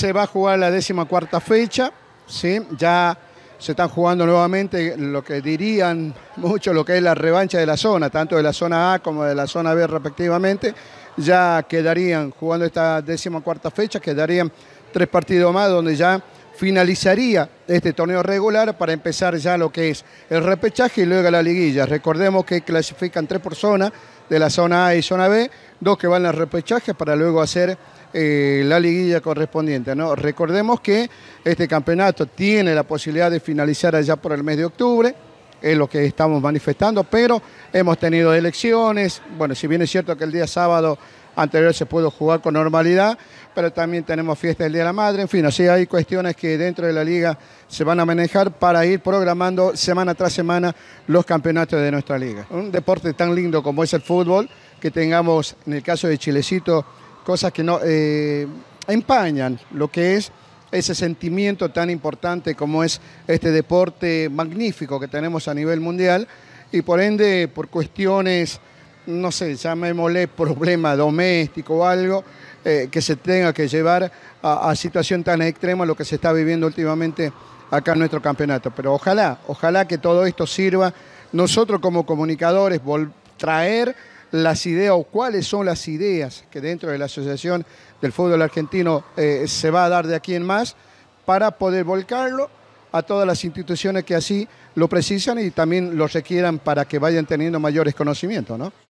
se va a jugar la décima cuarta fecha, ¿sí? ya se están jugando nuevamente lo que dirían mucho lo que es la revancha de la zona, tanto de la zona A como de la zona B respectivamente, ya quedarían jugando esta décima cuarta fecha, quedarían tres partidos más donde ya finalizaría este torneo regular para empezar ya lo que es el repechaje y luego la liguilla. Recordemos que clasifican tres personas de la zona A y zona B, dos que van al repechaje para luego hacer eh, la liguilla correspondiente. ¿no? Recordemos que este campeonato tiene la posibilidad de finalizar allá por el mes de octubre es lo que estamos manifestando, pero hemos tenido elecciones, bueno, si bien es cierto que el día sábado anterior se pudo jugar con normalidad, pero también tenemos fiesta del Día de la Madre, en fin, así hay cuestiones que dentro de la liga se van a manejar para ir programando semana tras semana los campeonatos de nuestra liga. Un deporte tan lindo como es el fútbol, que tengamos, en el caso de Chilecito, cosas que no eh, empañan lo que es ese sentimiento tan importante como es este deporte magnífico que tenemos a nivel mundial y por ende por cuestiones, no sé, llamémosle problema doméstico o algo, eh, que se tenga que llevar a situación tan extrema lo que se está viviendo últimamente acá en nuestro campeonato. Pero ojalá, ojalá que todo esto sirva nosotros como comunicadores, traer las ideas o cuáles son las ideas que dentro de la Asociación del Fútbol Argentino eh, se va a dar de aquí en más para poder volcarlo a todas las instituciones que así lo precisan y también lo requieran para que vayan teniendo mayores conocimientos, ¿no?